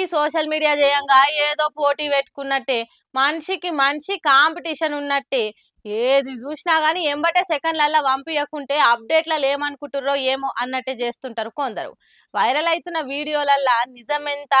ఈ social media చేయంగా ఏదో పోటీ పెట్టుకున్నట్టే మనిషికి మనిషి కాంపిటీషన్ ఉన్నట్టే ఏది చూసినా కానీ ఎంబటే సెకండ్లల్లా పంపించకుంటే అప్డేట్లలో ఏమనుకుంటుర్రో ఏమో అన్నట్టే చేస్తుంటారు కొందరు వైరల్ అవుతున్న వీడియోలల్లా నిజమెంత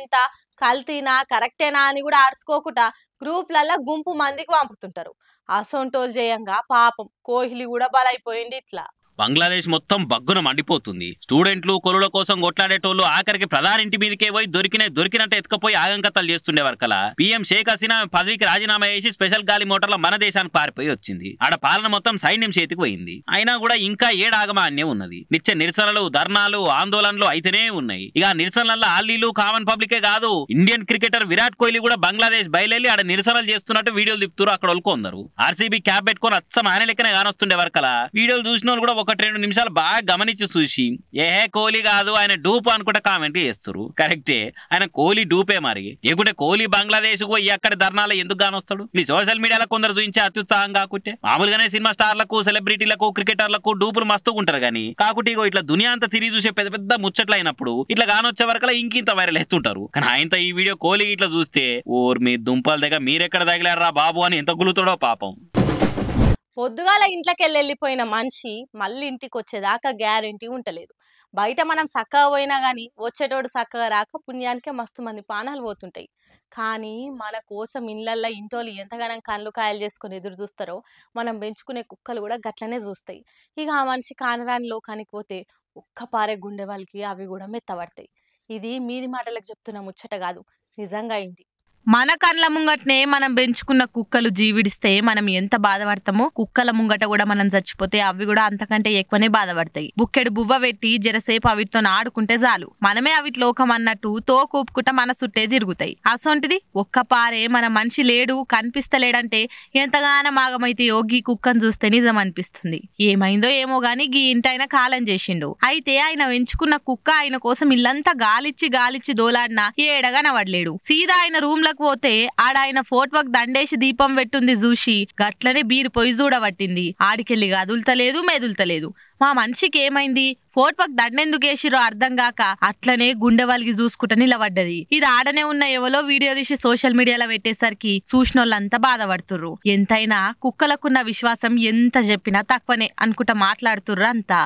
ఎంత కల్తీనా కరెక్టేనా అని కూడా ఆడుచుకోకుండా గ్రూప్లల్లా గుంపు మందికి పంపుతుంటారు అసొంటోలు చేయంగా పాపం కోహ్లీ కూడా బలైపోయింది ఇట్లా బంగ్లాదేశ్ మొత్తం బగ్గున మండిపోతుంది స్టూడెంట్లు కొలుల కోసం కొట్లాడేటోళ్లు ఆఖరికి ప్రధాని ఇంటి మీదకే పోయి దొరికిన దొరికినట్టు ఎత్తుకపోయి ఆగంకతలు చేస్తుండే కల పీఎం షేక్ హసీనా పదవికి రాజీనామా చేసి స్పెషల్ గాలి మోటార్ల మన దేశానికి పారిపోయి వచ్చింది ఆడ పాలన మొత్తం సైన్యం చేతికి పోయింది అయినా కూడా ఇంకా ఏడాగమాన్యం ఉన్నది నిత్య నిరసనలు ధర్నాలు ఆందోళనలు అయితేనే ఉన్నాయి ఇక నిరసనల ఆలీలు కామన్ పబ్లికే కాదు ఇండియన్ క్రికెటర్ విరాట్ కోహ్లీ కూడా బంగ్లాదేశ్ బయలుదేరి ఆడ నిరసనలు చేస్తున్నట్టు వీడియోలు తిప్పుతారు అక్కడ వల్కొందరు ఆర్సీబీ క్యాప్ పెట్టుకొని అచ్చం మానే లెక్కనే కానొస్తుండే వరకల వీడియోలు చూసిన కూడా ఒక ఒకటి రెండు నిమిషాలు బాగా గమనించి చూసి ఏహే కోహ్లీ కాదు ఆయన డూప్ అనుకుంటే కామెంట్ చేస్తారు కరెక్టే ఆయన కోహ్లీ డూపే మరి లేకుంటే కోహ్లీ బంగ్లాదేశ్ పోయి ఎక్కడ ధర్నాలు ఎందుకు వస్తాడు మీ సోషల్ మీడియాలో కొందరు చూపించే అత్యుత్సాహం కాకుంటే మామూలుగానే సినిమా స్టార్లకు సెలబ్రిటీలకు క్రికెటర్లకు డూపులు మస్తు ఉంటారు కానీ కాకుంటే ఇగో ఇట్లా దునియా అంతా తిరిగి చూసే పెద్ద పెద్ద ముచ్చట్లు అయినప్పుడు ఇట్లా గానొచ్చే వరకు ఇంకింత వైరల్ వేస్తుంటారు కానీ ఆయన ఈ వీడియో కోహ్లీ ఇట్లా చూస్తే ఓర్ మీ దుంపల దగ్గర మీరెక్కడ తగిలారా బాబు అని ఎంత గులుతాడో పాపం పొద్దుగాల ఇంట్లోకి వెళ్ళిపోయిన మనిషి మళ్ళీ ఇంటికి వచ్చేదాకా గ్యారంటీ ఉండలేదు బయట మనం చక్కగా పోయినా కానీ వచ్చేటోడు చక్కగా రాక పుణ్యానికే మస్తు మంది పానాలు పోతుంటాయి కానీ మన కోసం ఇళ్ళల్లో ఇంటోళ్ళు ఎంతగానో కళ్ళు కాయలు చేసుకుని ఎదురు చూస్తారో మనం పెంచుకునే కుక్కలు కూడా గట్లనే చూస్తాయి ఇక ఆ మనిషి కానరాని లోకానికి పోతే ఒక్క పారే గుండె వాళ్ళకి అవి కూడా మెత్తబడతాయి ఇది మీది మాటలకు చెప్తున్న ముచ్చట కాదు నిజంగా అయింది మన కండ్ల ముంగటనే మనం పెంచుకున్న కుక్కలు జీవిడిస్తే మనం ఎంత బాధపడతామో కుక్కల ముంగట కూడా మనం చచ్చిపోతే అవి కూడా అంతకంటే ఎక్కువనే బాధపడతాయి బుక్కెడు బువ్వ పెట్టి జరసేపు అవిటితో ఆడుకుంటే చాలు మనమే అవి లోకం అన్నట్టు తో కూపుకుంటా మన చుట్టే తిరుగుతాయి అసొంటిది ఒక్క పారే మన మనిషి లేడు కనిపిస్తలేడంటే ఎంతగానో మాగమైతే యోగి కుక్కను చూస్తే నిజం అనిపిస్తుంది ఏమైందో ఏమో గాని గీ ఆయన కాలం చేసిండు అయితే ఆయన పెంచుకున్న కుక్క ఆయన కోసం ఇల్లంతా గాలిచ్చి గాలిచ్చి దోలాడినా ఏడగా నవడలేడు సీదా ఆయన రూమ్ పోతే ఆడ ఆయన దండేసి దీపం పెట్టుంది చూసి గట్లనే బీరిపోయి చూడబట్టింది ఆడికెళ్ళి కదులుతలేదు మెదులుతలేదు మా మనిషికి ఏమైంది ఫోటోకి దండెందుకు వేసిరో అర్థం కాక అట్లనే గుండె వాళ్ళకి చూసుకుంట నిలబడ్డది ఇది ఆడనే ఉన్న ఎవలో వీడియో తీసి సోషల్ మీడియాలో పెట్టేసరికి చూసినోళ్ళంతా బాధపడుతుర్రు ఎంతైనా కుక్కలకున్న విశ్వాసం ఎంత చెప్పినా తక్కువనే అనుకుంటా మాట్లాడుతుర్రు అంతా